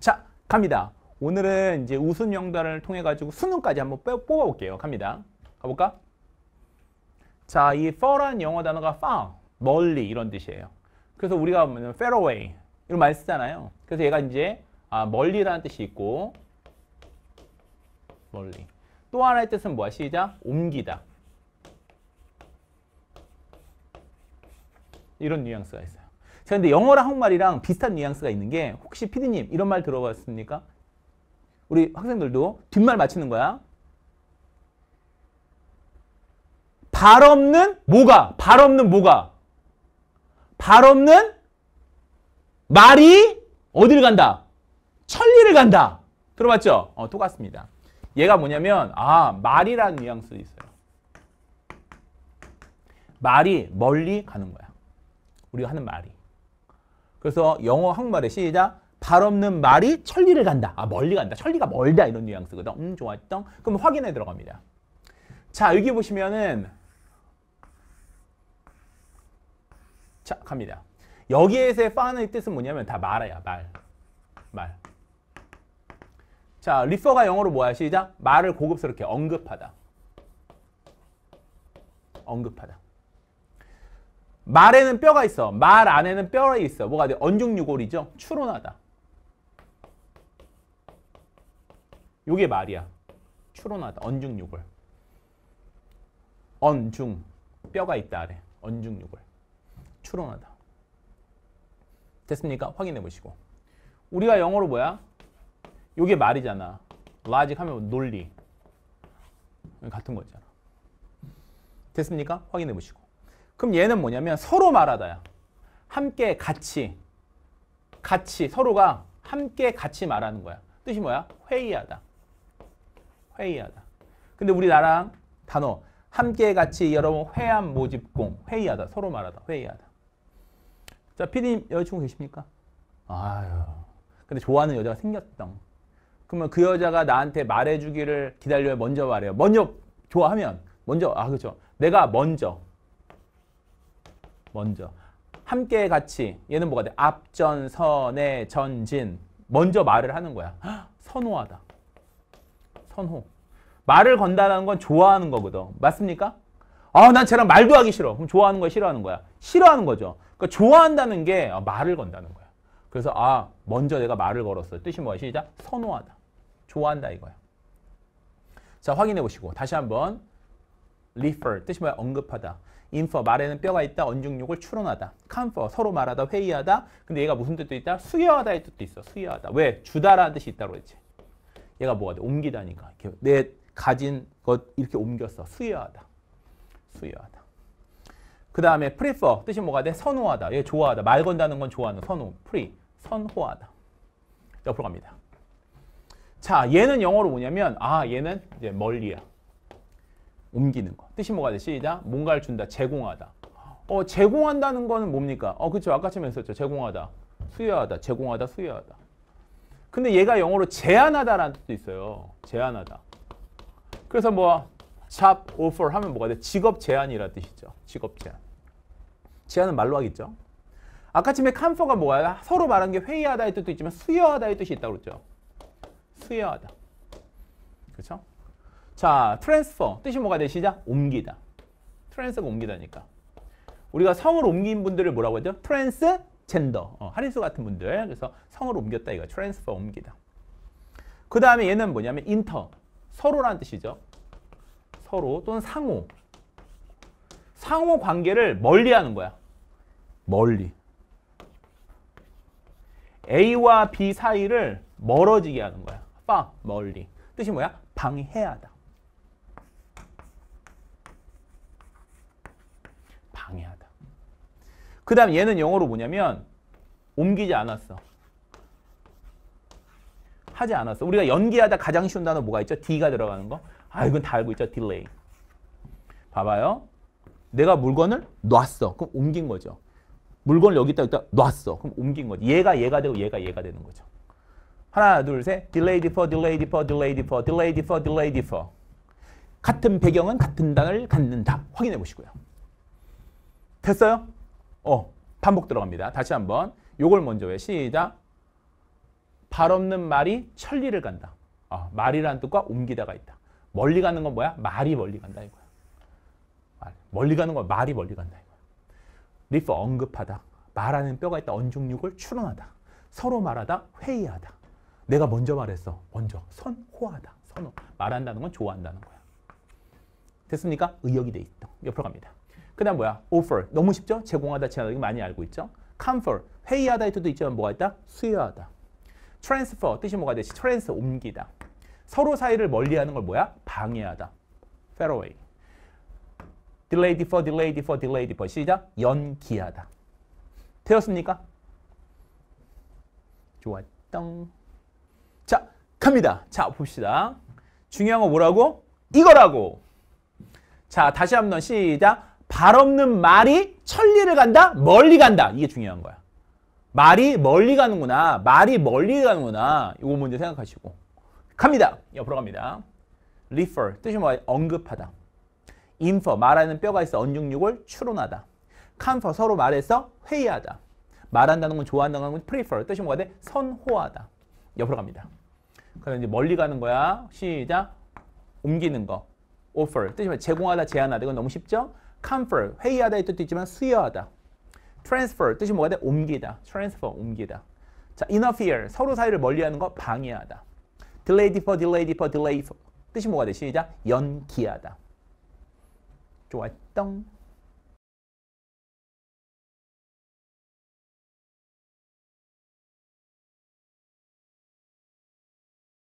자, 갑니다. 오늘은 이제 우순 영단을 통해 가지고 수능까지 한번 뽑아 볼게요. 갑니다. 가볼까? 자, 이 far란 영어 단어가 far, 멀리 이런 뜻이에요. 그래서 우리가 보면 faraway 이런 말 쓰잖아요. 그래서 얘가 이제 아, 멀리라는 뜻이 있고 멀리. 또 하나의 뜻은 뭐야? 시작. 옮기다. 이런 뉘앙스가 있어요. 자, 근데 영어랑 한국말이랑 비슷한 뉘앙스가 있는 게 혹시 피디님 이런 말 들어봤습니까? 우리 학생들도 뒷말 맞히는 거야. 발 없는 뭐가? 발 없는 뭐가? 발 없는 말이 어디를 간다? 천리를 간다. 들어봤죠? 어, 똑같습니다. 얘가 뭐냐면 아 말이라는 뉘앙스 있어요. 말이 멀리 가는 거야. 우리가 하는 말이. 그래서 영어 한국말에 시작. 발 없는 말이 천리를 간다. 아, 멀리 간다. 천리가 멀다. 이런 뉘앙스거든. 음, 좋았던. 그럼 확인에 들어갑니다. 자, 여기 보시면은 자, 갑니다. 여기에서의 파의 뜻은 뭐냐면 다 말이야, 말. 말. 자, 리퍼가 영어로 뭐야? 시작. 말을 고급스럽게 언급하다. 언급하다. 말에는 뼈가 있어. 말 안에는 뼈가 있어. 뭐가 돼? 언중유골이죠. 추론하다. 요게 말이야. 추론하다. 언중유골. 언중. 뼈가 있다 아래. 언중유골. 추론하다. 됐습니까? 확인해 보시고. 우리가 영어로 뭐야? 요게 말이잖아. logic 하면 논리. 같은 거잖아. 됐습니까? 확인해 보시고. 그럼 얘는 뭐냐면 서로 말하다야. 함께 같이 같이 서로가 함께 같이 말하는 거야. 뜻이 뭐야? 회의하다. 회의하다. 근데 우리나랑 단어 함께 같이 여러분 회한 모집공 회의하다 서로 말하다 회의하다. 자, 피디님 여자친구 계십니까? 아유. 근데 좋아하는 여자가 생겼던. 그러면 그 여자가 나한테 말해주기를 기다려요. 먼저 말해요. 먼저 좋아하면 먼저 아 그렇죠. 내가 먼저 먼저. 함께 같이 얘는 뭐가 돼? 앞전, 선의 전진. 먼저 말을 하는 거야. 선호하다. 선호. 말을 건다는 건 좋아하는 거거든. 맞습니까? 아, 난 쟤랑 말도 하기 싫어. 그럼 좋아하는 거야, 싫어하는 거야? 싫어하는 거죠. 그러니까 좋아한다는 게 아, 말을 건다는 거야. 그래서 아, 먼저 내가 말을 걸었어. 뜻이 뭐야? 시작. 선호하다. 좋아한다 이거야. 자, 확인해 보시고 다시 한번 refer 뜻이 뭐야? 언급하다. 인퍼 말에는 뼈가 있다 언중욕을 추론하다 캄퍼 서로 말하다 회의하다 근데 얘가 무슨 뜻도 있다 수여하다의 뜻도 있어 수여하다 왜 주다라는 뜻이 있다고 그랬지 얘가 뭐가 돼 옮기다니까 내 가진 것 이렇게 옮겼어 수여하다 수여하다 그 다음에 프리 e 뜻이 뭐가 돼 선호하다 얘 좋아하다 말 건다는 건 좋아하는 선호 프리 선호하다 옆으로 갑니다 자 얘는 영어로 뭐냐면 아 얘는 이제 멀리야 옮기는 거. 뜻이 뭐가 돼? 시작. 뭔가를 준다. 제공하다. 어, 제공한다는 거는 뭡니까? 어, 그렇죠. 아까처럼 했었죠. 제공하다. 수여하다. 제공하다. 수여하다. 근데 얘가 영어로 제한하다라는 뜻도 있어요. 제한하다. 그래서 뭐 job offer 하면 뭐가 돼? 직업 제한이라 뜻이죠. 직업 제한. 제한은 말로 하겠죠. 아까쯤에 캄퍼가 뭐야? 서로 말한 게 회의하다의 뜻도 있지만 수여하다의 뜻이 있다고 그랬죠. 수여하다. 그렇죠? 자, 트랜스퍼 뜻이 뭐가 되시죠? 옮기다. 트랜스가 옮기다니까. 우리가 성을 옮긴 분들을 뭐라고 하죠? 트랜스 젠더. 어, 하리수 같은 분들. 그래서 성을 옮겼다 이거. 트랜스퍼 옮기다. 그 다음에 얘는 뭐냐면 인터. 서로란 뜻이죠. 서로 또는 상호. 상호 관계를 멀리 하는 거야. 멀리. A와 B 사이를 멀어지게 하는 거야. 빠, 멀리. 뜻이 뭐야? 방해하다. 그 다음 얘는 영어로 뭐냐면 옮기지 않았어. 하지 않았어. 우리가 연기하다 가장 쉬운 단어 뭐가 있죠? D가 들어가는 거. 아 이건 다 알고 있죠. 딜레이. 봐봐요. 내가 물건을 놨어. 그럼 옮긴 거죠. 물건을 여기 있다 여기다 놨어. 그럼 옮긴 거지. 얘가 얘가 되고 얘가 얘가 되는 거죠. 하나 둘 셋. 딜레이 디퍼 딜레이 디퍼 딜레이 디퍼 딜레이 디퍼 딜레이 디퍼. 같은 배경은 같은 단을 갖는다. 확인해 보시고요. 됐어요? 어, 반복 들어갑니다. 다시 한번. 요걸 먼저 왜? 시작. 발 없는 말이 천리를 간다. 아, 말이라는 뜻과 옮기다가 있다. 멀리 가는 건 뭐야? 말이 멀리 간다 이거야. 말. 멀리 가는 건 말이 멀리 간다 이거야. 리프 언급하다. 말하는 뼈가 있다. 언중육을 추론하다. 서로 말하다. 회의하다. 내가 먼저 말했어. 먼저. 선호하다. 선호. 말한다는 건 좋아한다는 거야. 됐습니까? 의역이 돼 있다. 옆으로 갑니다. 그 다음 뭐야? offer. 너무 쉽죠? 제공하다, 제안하다. 많이 알고 있죠? confer. 회의하다의 뜻도 있지만 뭐가 있다? 수여하다. transfer. 뜻이 뭐가 되지? 트랜스, 옮기다. 서로 사이를 멀리하는 걸 뭐야? 방해하다. far away. delay, defer, delay, defer, delay, defer. 시작. 연기하다. 되었습니까? 좋았던. 자, 갑니다. 자, 봅시다. 중요한 건 뭐라고? 이거라고. 자, 다시 한 번 시작. 발 없는 말이 천리를 간다? 멀리 간다. 이게 중요한 거야. 말이 멀리 가는구나. 말이 멀리 가는구나. 이거 먼저 생각하시고. 갑니다. 옆으로 갑니다. refer. 뜻이 뭐야? 언급하다. infer. 말하는 뼈가 있어. 언중육을 추론하다. confer. 서로 말해서 회의하다. 말한다는 건 좋아한다는 건 prefer. 뜻이 뭐가 돼? 선호하다. 옆으로 갑니다. 그럼 이제 멀리 가는 거야. 시작. 옮기는 거. offer. 뜻이 뭐야? 제공하다, 제안하다. 이건 너무 쉽죠? confer 회의하다의 뜻도 있지만 수여하다. transfer 뜻이 뭐가 돼? 옮기다. transfer 옮기다. 자, interfere 서로 사이를 멀리하는 거 방해하다. delay defer delay defer delay for 뜻이 뭐가 돼? 시작. 연기하다. 좋았던